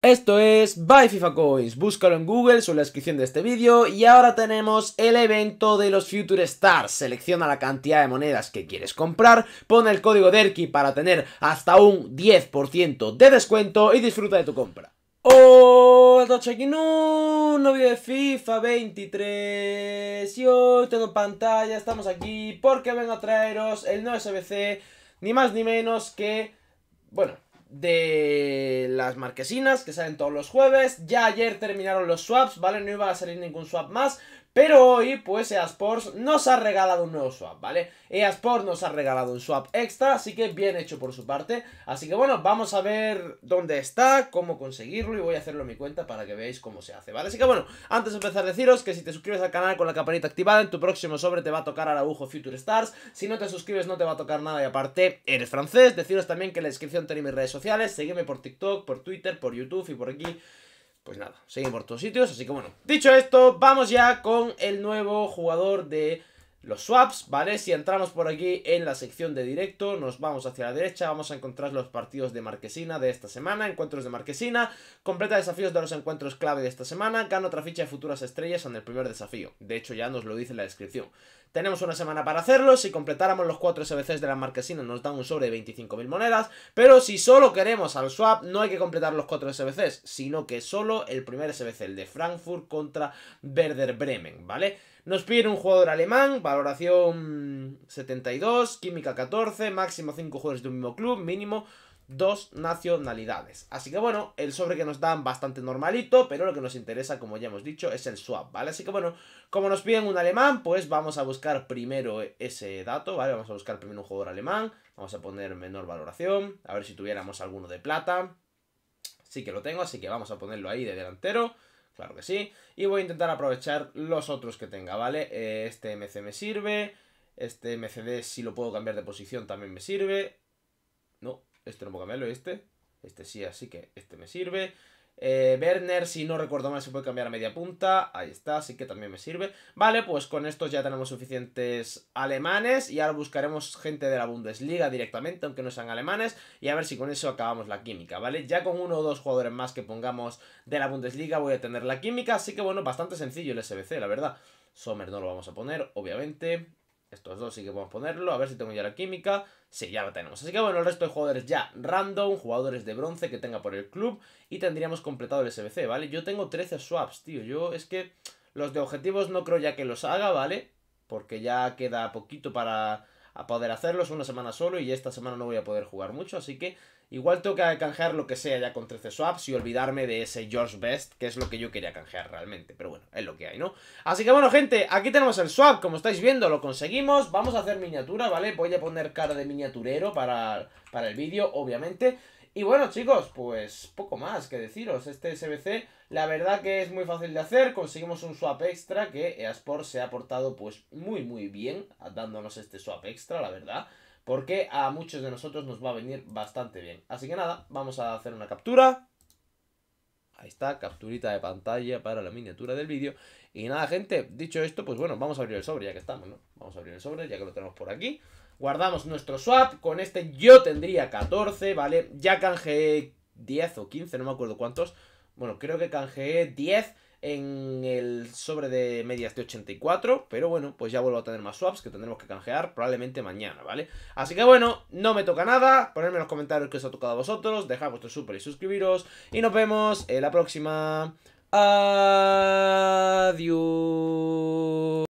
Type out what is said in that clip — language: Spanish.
Esto es Buy FIFA Coins, búscalo en Google en la descripción de este vídeo y ahora tenemos el evento de los Future Stars, selecciona la cantidad de monedas que quieres comprar, pon el código DERKI para tener hasta un 10% de descuento y disfruta de tu compra. Hola aquí no de FIFA 23 y hoy tengo pantalla, estamos aquí porque vengo a traeros el nuevo SBC, ni más ni menos que, bueno de las marquesinas que salen todos los jueves. Ya ayer terminaron los swaps, ¿vale? No iba a salir ningún swap más, pero hoy, pues EA Sports nos ha regalado un nuevo swap, ¿vale? EA Sports nos ha regalado un swap extra, así que bien hecho por su parte. Así que bueno, vamos a ver dónde está, cómo conseguirlo y voy a hacerlo en mi cuenta para que veáis cómo se hace, ¿vale? Así que bueno, antes de empezar deciros que si te suscribes al canal con la campanita activada, en tu próximo sobre te va a tocar al agujo Future Stars. Si no te suscribes no te va a tocar nada y aparte eres francés. Deciros también que en la descripción tenéis mis redes sociales, Sígueme por TikTok, por Twitter, por YouTube y por aquí pues nada, seguimos por todos sitios, así que bueno. Dicho esto, vamos ya con el nuevo jugador de los swaps, ¿vale? Si entramos por aquí en la sección de directo, nos vamos hacia la derecha, vamos a encontrar los partidos de Marquesina de esta semana, encuentros de Marquesina, completa desafíos de los encuentros clave de esta semana, gana otra ficha de futuras estrellas en el primer desafío, de hecho ya nos lo dice en la descripción. Tenemos una semana para hacerlo. Si completáramos los 4 SBCs de la Marquesina nos dan un sobre de 25.000 monedas. Pero si solo queremos al swap, no hay que completar los 4 SBCs, sino que solo el primer SBC, el de Frankfurt contra Werder Bremen, ¿vale? Nos piden un jugador alemán, valoración 72, química 14, máximo 5 jugadores de un mismo club, mínimo dos nacionalidades. Así que bueno, el sobre que nos dan bastante normalito, pero lo que nos interesa, como ya hemos dicho, es el swap, ¿vale? Así que bueno, como nos piden un alemán, pues vamos a buscar primero ese dato, ¿vale? Vamos a buscar primero un jugador alemán, vamos a poner menor valoración, a ver si tuviéramos alguno de plata. Sí que lo tengo, así que vamos a ponerlo ahí de delantero, claro que sí. Y voy a intentar aprovechar los otros que tenga, ¿vale? Eh, este MC me sirve, este MCD si lo puedo cambiar de posición también me sirve. No, este no puedo cambiarlo este. Este sí, así que este me sirve. Eh, Werner, si no recuerdo mal, se puede cambiar a media punta. Ahí está, así que también me sirve. Vale, pues con estos ya tenemos suficientes alemanes. Y ahora buscaremos gente de la Bundesliga directamente, aunque no sean alemanes. Y a ver si con eso acabamos la química, ¿vale? Ya con uno o dos jugadores más que pongamos de la Bundesliga voy a tener la química. Así que bueno, bastante sencillo el SBC, la verdad. Sommer no lo vamos a poner, obviamente. Estos dos sí que podemos ponerlo. A ver si tengo ya la química. Sí, ya la tenemos. Así que bueno, el resto de jugadores ya random, jugadores de bronce que tenga por el club. Y tendríamos completado el SBC, ¿vale? Yo tengo 13 swaps, tío. Yo es que los de objetivos no creo ya que los haga, ¿vale? Porque ya queda poquito para a poder hacerlo. Es una semana solo y esta semana no voy a poder jugar mucho, así que igual tengo que canjear lo que sea ya con 13 swaps y olvidarme de ese George Best, que es lo que yo quería canjear realmente. Pero bueno, es lo que hay, ¿no? Así que bueno, gente, aquí tenemos el swap. Como estáis viendo, lo conseguimos. Vamos a hacer miniatura, ¿vale? Voy a poner cara de miniaturero para, para el vídeo, obviamente. Y bueno, chicos, pues poco más que deciros. Este SBC, la verdad que es muy fácil de hacer. Conseguimos un swap extra que EASport se ha portado pues muy muy bien dándonos este swap extra, la verdad. Porque a muchos de nosotros nos va a venir bastante bien. Así que nada, vamos a hacer una captura. Ahí está, capturita de pantalla para la miniatura del vídeo. Y nada, gente, dicho esto, pues bueno, vamos a abrir el sobre ya que estamos, ¿no? Vamos a abrir el sobre ya que lo tenemos por aquí. Guardamos nuestro swap. Con este yo tendría 14, ¿vale? Ya canjeé 10 o 15, no me acuerdo cuántos. Bueno, creo que canjeé 10 en el sobre de medias de 84, pero bueno, pues ya vuelvo a tener más swaps que tendremos que canjear probablemente mañana, ¿vale? Así que bueno, no me toca nada, ponedme en los comentarios que os ha tocado a vosotros, dejad vuestro súper y suscribiros, y nos vemos en la próxima. Adiós.